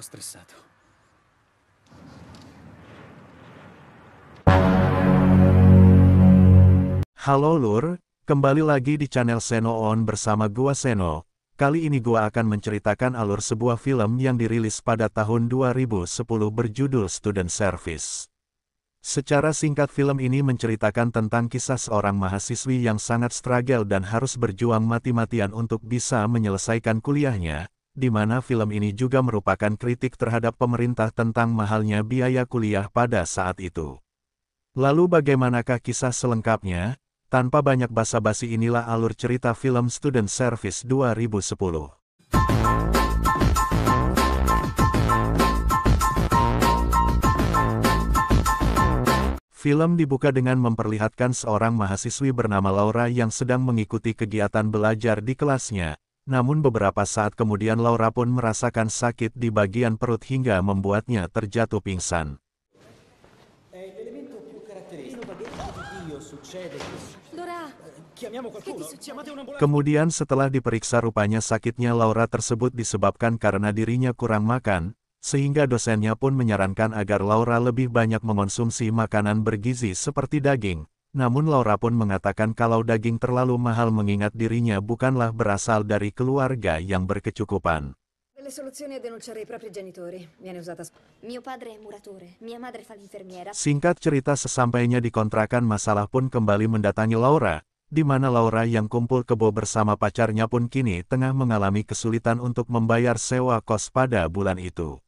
troppo stressato. Halo Lur, kembali lagi di channel Seno On bersama gua Seno. Kali ini gua akan menceritakan alur sebuah film yang dirilis pada tahun 2010 berjudul Student Service. Secara singkat film ini menceritakan tentang kisah seorang mahasiswi yang sangat struggle dan harus berjuang mati-matian untuk bisa menyelesaikan kuliahnya, di mana film ini juga merupakan kritik terhadap pemerintah tentang mahalnya biaya kuliah pada saat itu. Lalu bagaimanakah kisah selengkapnya? Tanpa banyak basa-basi inilah alur cerita film Student Service 2010. Film dibuka dengan memperlihatkan seorang mahasiswi bernama Laura yang sedang mengikuti kegiatan belajar di kelasnya, namun beberapa saat kemudian Laura pun merasakan sakit di bagian perut hingga membuatnya terjatuh pingsan. Kemudian setelah diperiksa rupanya sakitnya Laura tersebut disebabkan karena dirinya kurang makan, sehingga dosennya pun menyarankan agar Laura lebih banyak mengonsumsi makanan bergizi seperti daging, namun Laura pun mengatakan kalau daging terlalu mahal mengingat dirinya bukanlah berasal dari keluarga yang berkecukupan. Singkat cerita sesampainya di kontrakan masalah pun kembali mendatangi Laura, di mana Laura yang kumpul kebo bersama pacarnya pun kini tengah mengalami kesulitan untuk membayar sewa kos pada bulan itu.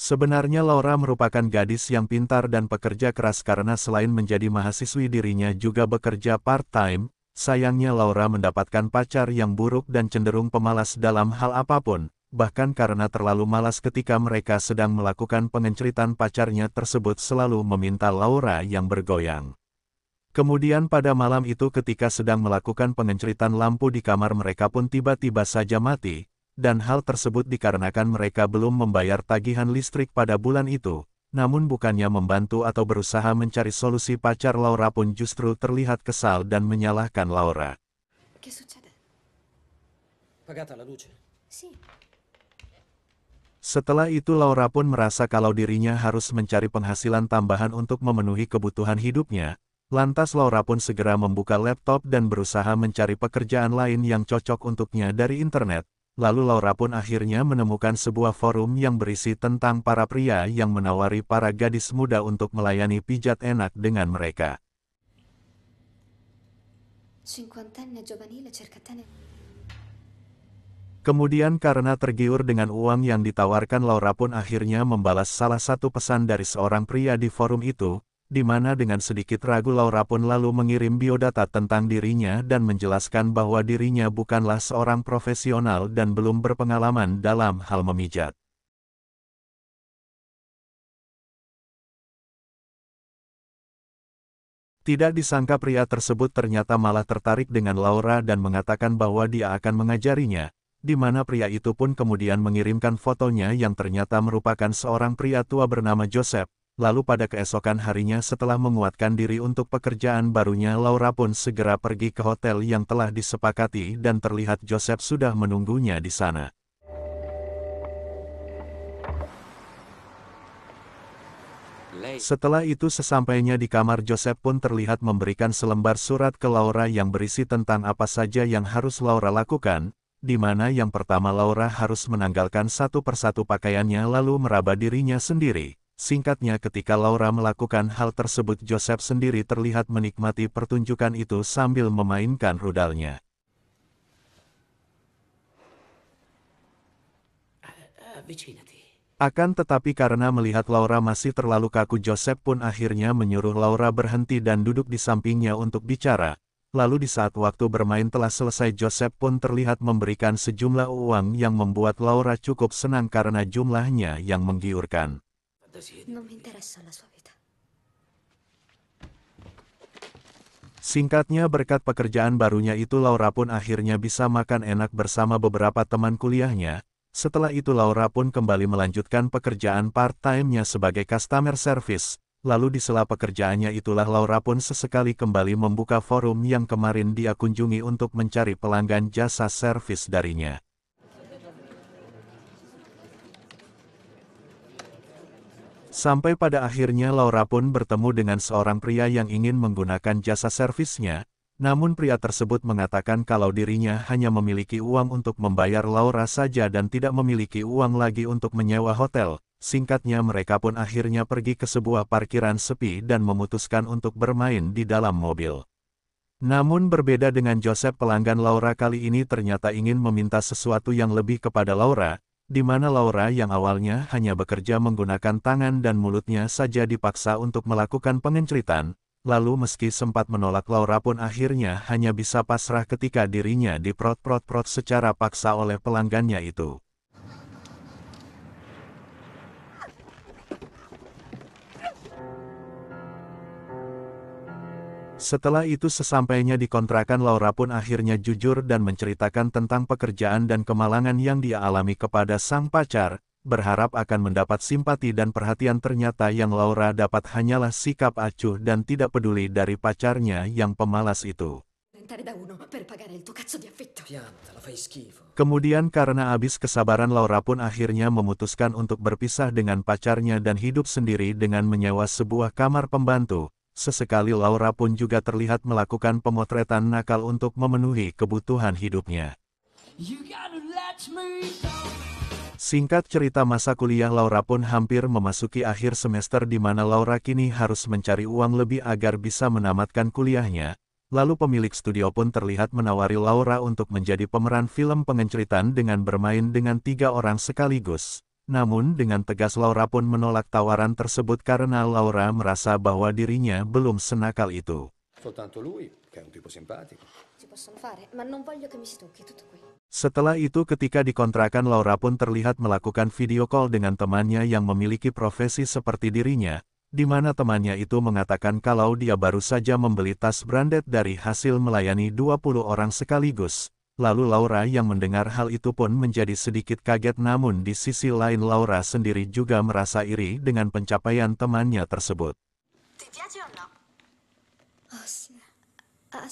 Sebenarnya Laura merupakan gadis yang pintar dan pekerja keras karena selain menjadi mahasiswi dirinya juga bekerja part-time, sayangnya Laura mendapatkan pacar yang buruk dan cenderung pemalas dalam hal apapun, bahkan karena terlalu malas ketika mereka sedang melakukan pengenceritan pacarnya tersebut selalu meminta Laura yang bergoyang. Kemudian pada malam itu ketika sedang melakukan pengenceritan lampu di kamar mereka pun tiba-tiba saja mati, dan hal tersebut dikarenakan mereka belum membayar tagihan listrik pada bulan itu, namun bukannya membantu atau berusaha mencari solusi pacar Laura pun justru terlihat kesal dan menyalahkan Laura. Setelah itu Laura pun merasa kalau dirinya harus mencari penghasilan tambahan untuk memenuhi kebutuhan hidupnya, lantas Laura pun segera membuka laptop dan berusaha mencari pekerjaan lain yang cocok untuknya dari internet, lalu Laura pun akhirnya menemukan sebuah forum yang berisi tentang para pria yang menawari para gadis muda untuk melayani pijat enak dengan mereka. Kemudian karena tergiur dengan uang yang ditawarkan Laura pun akhirnya membalas salah satu pesan dari seorang pria di forum itu, di mana dengan sedikit ragu Laura pun lalu mengirim biodata tentang dirinya dan menjelaskan bahwa dirinya bukanlah seorang profesional dan belum berpengalaman dalam hal memijat. Tidak disangka pria tersebut ternyata malah tertarik dengan Laura dan mengatakan bahwa dia akan mengajarinya, di mana pria itu pun kemudian mengirimkan fotonya yang ternyata merupakan seorang pria tua bernama Joseph, lalu pada keesokan harinya setelah menguatkan diri untuk pekerjaan barunya Laura pun segera pergi ke hotel yang telah disepakati dan terlihat Joseph sudah menunggunya di sana. Setelah itu sesampainya di kamar Joseph pun terlihat memberikan selembar surat ke Laura yang berisi tentang apa saja yang harus Laura lakukan, di mana yang pertama Laura harus menanggalkan satu persatu pakaiannya lalu meraba dirinya sendiri, Singkatnya ketika Laura melakukan hal tersebut Joseph sendiri terlihat menikmati pertunjukan itu sambil memainkan rudalnya. Akan tetapi karena melihat Laura masih terlalu kaku Joseph pun akhirnya menyuruh Laura berhenti dan duduk di sampingnya untuk bicara. Lalu di saat waktu bermain telah selesai Joseph pun terlihat memberikan sejumlah uang yang membuat Laura cukup senang karena jumlahnya yang menggiurkan. Non mi interessa la sua vita. Singkatnya berkat pekerjaan barunya itu Laura pun akhirnya bisa makan enak bersama beberapa teman kuliahnya. Setelah itu Laura pun kembali melanjutkan pekerjaan part-time-nya sebagai customer service. Lalu di sela pekerjaannya itulah Laura pun sesekali kembali membuka forum yang kemarin dia kunjungi untuk mencari pelanggan jasa service darinya. Sampai pada akhirnya Laura pun bertemu dengan seorang pria yang ingin menggunakan jasa servisnya, namun pria tersebut mengatakan kalau dirinya hanya memiliki uang untuk membayar Laura saja dan tidak memiliki uang lagi untuk menyewa hotel. Singkatnya mereka pun akhirnya pergi ke sebuah parkiran sepi dan memutuskan untuk bermain di dalam mobil. Namun berbeda dengan Joseph pelanggan Laura kali ini ternyata ingin meminta sesuatu yang lebih kepada Laura, di mana Laura yang awalnya hanya bekerja menggunakan tangan dan mulutnya saja dipaksa untuk melakukan pengenceritan, lalu meski sempat menolak Laura pun akhirnya hanya bisa pasrah ketika dirinya diprot-prot-prot secara paksa oleh pelanggannya itu. Setelah itu sesampainya di kontrakan Laura pun akhirnya jujur dan menceritakan tentang pekerjaan dan kemalangan yang dia alami kepada sang pacar, berharap akan mendapat simpati dan perhatian ternyata yang Laura dapat hanyalah sikap acuh dan tidak peduli dari pacarnya yang pemalas itu. Kemudian karena habis kesabaran Laura pun akhirnya memutuskan untuk berpisah dengan pacarnya dan hidup sendiri dengan menyewa sebuah kamar pembantu, sesekali Laura pun juga terlihat melakukan pemotretan nakal untuk memenuhi kebutuhan hidupnya. Singkat cerita masa kuliah Laura pun hampir memasuki akhir semester di mana Laura kini harus mencari uang lebih agar bisa menamatkan kuliahnya, lalu pemilik studio pun terlihat menawari Laura untuk menjadi pemeran film pengenceritan dengan bermain dengan tiga orang sekaligus. Namun dengan tegas Laura pun menolak tawaran tersebut karena Laura merasa bahwa dirinya belum senakal itu. Setelah itu ketika dikontrakan Laura pun terlihat melakukan video call dengan temannya yang memiliki profesi seperti dirinya, di mana temannya itu mengatakan kalau dia baru saja membeli tas branded dari hasil melayani 20 orang sekaligus, Lalu Laura yang mendengar hal itu pun menjadi sedikit kaget namun di sisi lain Laura sendiri juga merasa iri dengan pencapaian temannya tersebut. Oh, ah,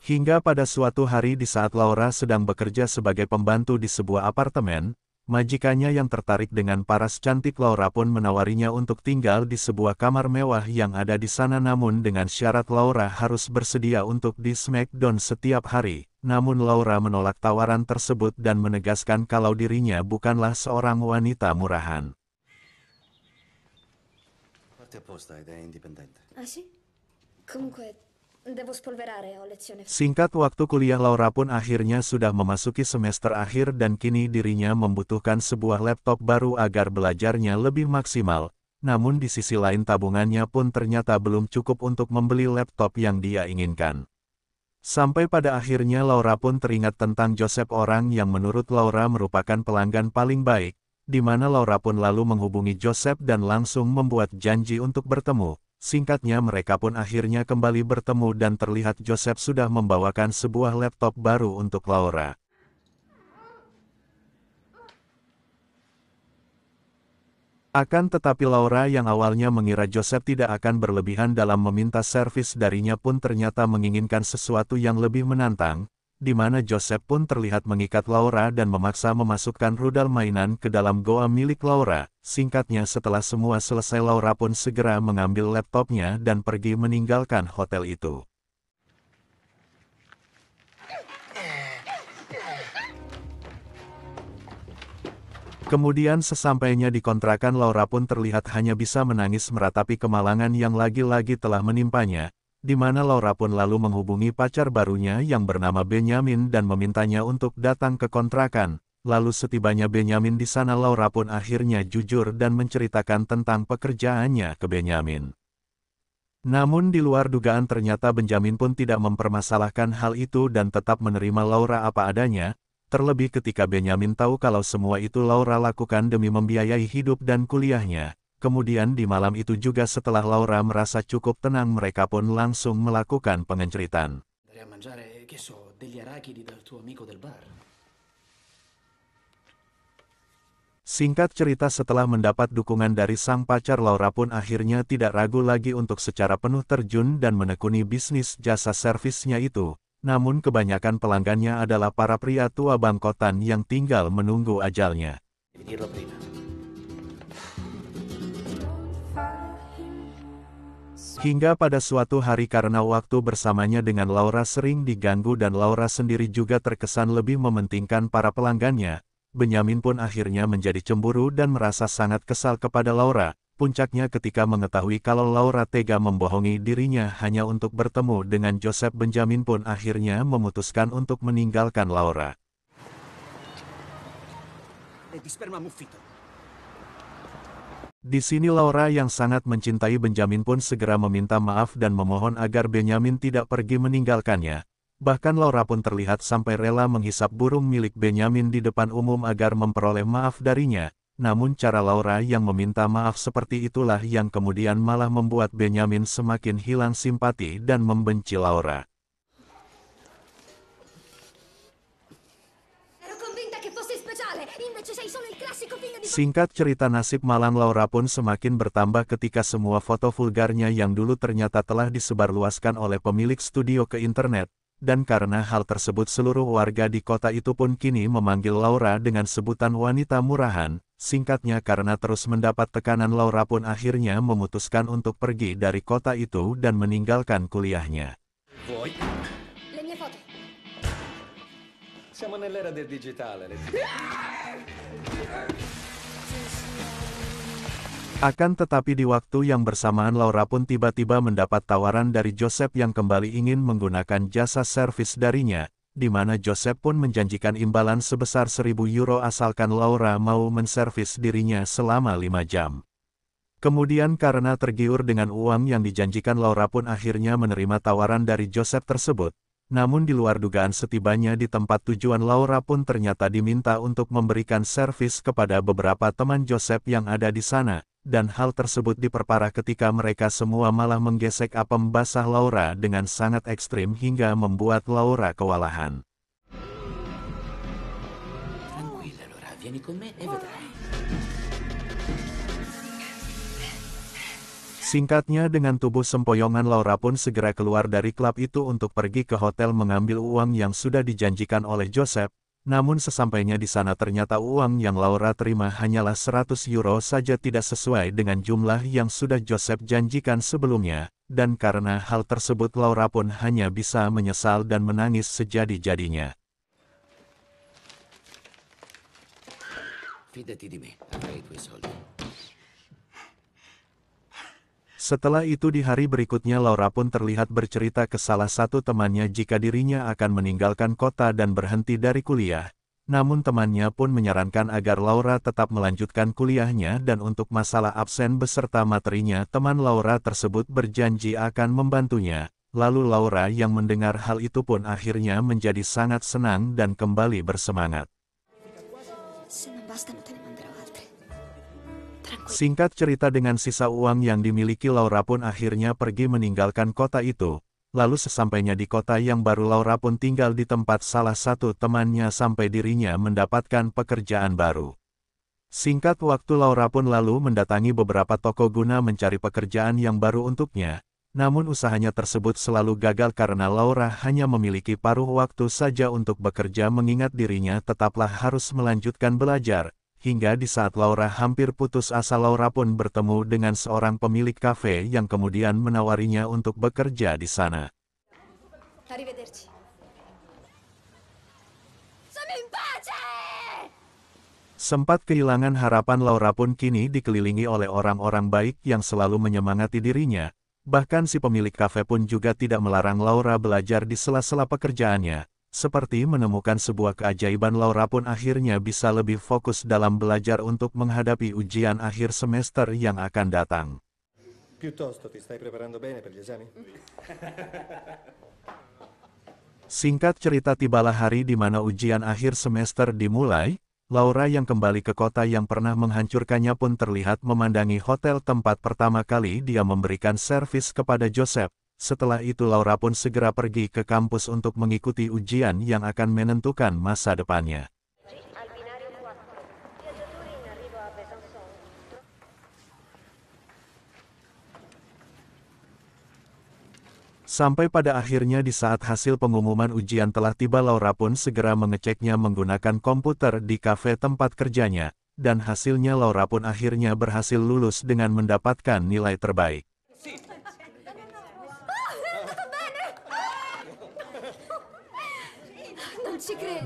Hingga pada suatu hari di saat Laura sedang bekerja sebagai pembantu di sebuah apartemen, Majikannya yang tertarik dengan paras cantik Laura pun menawarinya untuk tinggal di sebuah kamar mewah yang ada di sana namun dengan syarat Laura harus bersedia untuk di Smackdown setiap hari. Namun Laura menolak tawaran tersebut dan menegaskan kalau dirinya bukanlah seorang wanita murahan. Parte apposta ed è indipendente. Ah sì? Comunque Singkat waktu kuliah Laura pun akhirnya sudah memasuki semester akhir dan kini dirinya membutuhkan sebuah laptop baru agar belajarnya lebih maksimal. Namun di sisi lain tabungannya pun ternyata belum cukup untuk membeli laptop yang dia inginkan. Sampai pada akhirnya Laura pun teringat tentang Joseph orang yang menurut Laura merupakan pelanggan paling baik, di mana Laura pun lalu menghubungi Joseph dan langsung membuat janji untuk bertemu. Singkatnya mereka pun akhirnya kembali bertemu dan terlihat Joseph sudah membawakan sebuah laptop baru untuk Laura. Akan tetapi Laura yang awalnya mengira Joseph tidak akan berlebihan dalam meminta servis darinya pun ternyata menginginkan sesuatu yang lebih menantang, di mana Joseph pun terlihat mengikat Laura dan memaksa memasukkan rudal mainan ke dalam goa milik Laura. Singkatnya setelah semua selesai Laura pun segera mengambil laptopnya dan pergi meninggalkan hotel itu. Kemudian sesampainya di kontrakan Laura pun terlihat hanya bisa menangis meratapi kemalangan yang lagi-lagi telah menimpanya, di mana Laura pun lalu menghubungi pacar barunya yang bernama Benyamin dan memintanya untuk datang ke kontrakan. Lalu setibanya Benyamin di sana Laura pun akhirnya jujur dan menceritakan tentang pekerjaannya ke Benyamin. Namun di luar dugaan ternyata Benjamin pun tidak mempermasalahkan hal itu dan tetap menerima Laura apa adanya, terlebih ketika Benyamin tahu kalau semua itu Laura lakukan demi membiayai hidup dan kuliahnya, Kemudian di malam itu juga setelah Laura merasa cukup tenang mereka pun langsung melakukan pengenceritan. Singkat cerita setelah mendapat dukungan dari sang pacar Laura pun akhirnya tidak ragu lagi untuk secara penuh terjun dan menekuni bisnis jasa servisnya itu. Namun kebanyakan pelanggannya adalah para pria tua bangkotan yang tinggal menunggu ajalnya. Hingga pada suatu hari karena waktu bersamanya dengan Laura sering diganggu dan Laura sendiri juga terkesan lebih mementingkan para pelanggannya, Benyamin pun akhirnya menjadi cemburu dan merasa sangat kesal kepada Laura, puncaknya ketika mengetahui kalau Laura tega membohongi dirinya hanya untuk bertemu dengan Joseph Benjamin pun akhirnya memutuskan untuk meninggalkan Laura. sperma mufito. Di sini Laura yang sangat mencintai Benjamin pun segera meminta maaf dan memohon agar Benjamin tidak pergi meninggalkannya. Bahkan Laura pun terlihat sampai rela menghisap burung milik Benjamin di depan umum agar memperoleh maaf darinya. Namun cara Laura yang meminta maaf seperti itulah yang kemudian malah membuat Benjamin semakin hilang simpati dan membenci Laura. Singkat cerita nasib malang Laura pun semakin bertambah ketika semua foto vulgarnya yang dulu ternyata telah disebarluaskan oleh pemilik studio ke internet, dan karena hal tersebut seluruh warga di kota itu pun kini memanggil Laura dengan sebutan wanita murahan, singkatnya karena terus mendapat tekanan Laura pun akhirnya memutuskan untuk pergi dari kota itu dan meninggalkan kuliahnya. Siamo nell'era del digitale. Akan tetapi di waktu yang bersamaan Laura pun tiba-tiba mendapat tawaran dari Joseph yang kembali ingin menggunakan jasa servis darinya, di mana Joseph pun menjanjikan imbalan sebesar 1000 euro asalkan Laura mau menservis dirinya selama 5 jam. Kemudian karena tergiur dengan uang yang dijanjikan Laura pun akhirnya menerima tawaran dari Joseph tersebut, namun di luar dugaan setibanya di tempat tujuan Laura pun ternyata diminta untuk memberikan servis kepada beberapa teman Joseph yang ada di sana, dan hal tersebut diperparah ketika mereka semua malah menggesek apem basah Laura dengan sangat ekstrim hingga membuat Laura kewalahan. E Singkatnya dengan tubuh sempoyongan Laura pun segera keluar dari klub itu untuk pergi ke hotel mengambil uang yang sudah dijanjikan oleh Joseph, namun sesampainya di sana ternyata uang yang Laura terima hanyalah 100 euro saja tidak sesuai dengan jumlah yang sudah Joseph janjikan sebelumnya, dan karena hal tersebut Laura pun hanya bisa menyesal dan menangis sejadi-jadinya. Fidati di me, setelah itu di hari berikutnya Laura pun terlihat bercerita ke salah satu temannya jika dirinya akan meninggalkan kota dan berhenti dari kuliah. Namun temannya pun menyarankan agar Laura tetap melanjutkan kuliahnya dan untuk masalah absen beserta materinya teman Laura tersebut berjanji akan membantunya. Lalu Laura yang mendengar hal itu pun akhirnya menjadi sangat senang dan kembali bersemangat. Singkat cerita dengan sisa uang yang dimiliki Laura pun akhirnya pergi meninggalkan kota itu, lalu sesampainya di kota yang baru Laura pun tinggal di tempat salah satu temannya sampai dirinya mendapatkan pekerjaan baru. Singkat waktu Laura pun lalu mendatangi beberapa toko guna mencari pekerjaan yang baru untuknya, namun usahanya tersebut selalu gagal karena Laura hanya memiliki paruh waktu saja untuk bekerja mengingat dirinya tetaplah harus melanjutkan belajar, hingga di saat Laura hampir putus asa Laura pun bertemu dengan seorang pemilik kafe yang kemudian menawarinya untuk bekerja di sana. Sempat kehilangan harapan Laura pun kini dikelilingi oleh orang-orang baik yang selalu menyemangati dirinya, bahkan si pemilik kafe pun juga tidak melarang Laura belajar di sela-sela pekerjaannya, seperti menemukan sebuah keajaiban Laura pun akhirnya bisa lebih fokus dalam belajar untuk menghadapi ujian akhir semester yang akan datang. Singkat cerita tibalah hari di mana ujian akhir semester dimulai, Laura yang kembali ke kota yang pernah menghancurkannya pun terlihat memandangi hotel tempat pertama kali dia memberikan servis kepada Joseph, setelah itu Laura pun segera pergi ke kampus untuk mengikuti ujian yang akan menentukan masa depannya. Sampai pada akhirnya di saat hasil pengumuman ujian telah tiba Laura pun segera mengeceknya menggunakan komputer di kafe tempat kerjanya, dan hasilnya Laura pun akhirnya berhasil lulus dengan mendapatkan nilai terbaik.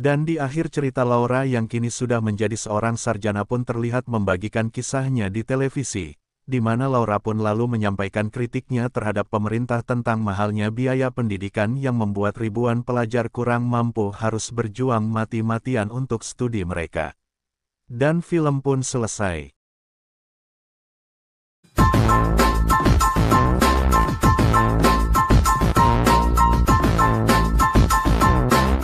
Dan di akhir cerita Laura yang kini sudah menjadi seorang sarjana pun terlihat membagikan kisahnya di televisi, di mana Laura pun lalu menyampaikan kritiknya terhadap pemerintah tentang mahalnya biaya pendidikan yang membuat ribuan pelajar kurang mampu harus berjuang mati-matian untuk studi mereka. Dan film pun selesai.